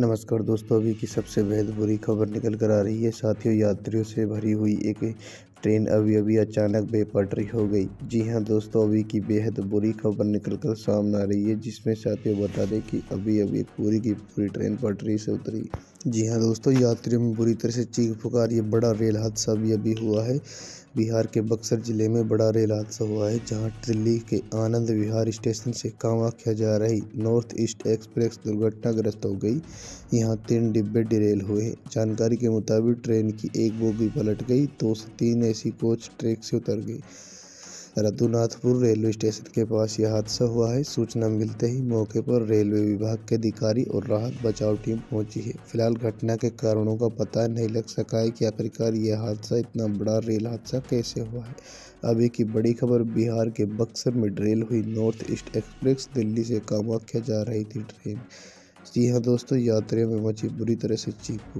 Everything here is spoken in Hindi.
नमस्कार दोस्तों अभी की सबसे बेहद बुरी खबर निकल कर आ रही है साथियों यात्रियों से भरी हुई एक ट्रेन अभी अभी अचानक बेपटरी हो गई जी हाँ दोस्तों अभी की बेहद बुरी खबर निकल कर सामने आ रही है जिसमें साथियों बता दें कि अभी अभी पूरी की पूरी ट्रेन पटरी से उतरी जी हाँ दोस्तों यात्रियों में बुरी तरह से चीख पुकार ये बड़ा रेल हादसा भी अभी हुआ है बिहार के बक्सर ज़िले में बड़ा रेल हादसा हुआ है जहां दिल्ली के आनंद विहार स्टेशन से कामाख्या जा रही नॉर्थ ईस्ट एक्सप्रेस दुर्घटनाग्रस्त हो गई यहां तीन डिब्बे डिरेल हुए जानकारी के मुताबिक ट्रेन की एक बोगी पलट गई दो से तीन ऐसी कोच ट्रैक से उतर गई रघुनाथपुर रेलवे स्टेशन के पास यह हादसा हुआ है सूचना मिलते ही मौके पर रेलवे विभाग के अधिकारी और राहत बचाव टीम पहुंची है फिलहाल घटना के कारणों का पता नहीं लग सका है कि आखिरकार यह हादसा इतना बड़ा रेल हादसा कैसे हुआ है अभी की बड़ी खबर बिहार के बक्सर में ड्रेल हुई नॉर्थ ईस्ट एक्सप्रेस दिल्ली से कामाख्या जा रही थी ट्रेन जी हाँ दोस्तों यात्रियों में मची बुरी तरह से चीख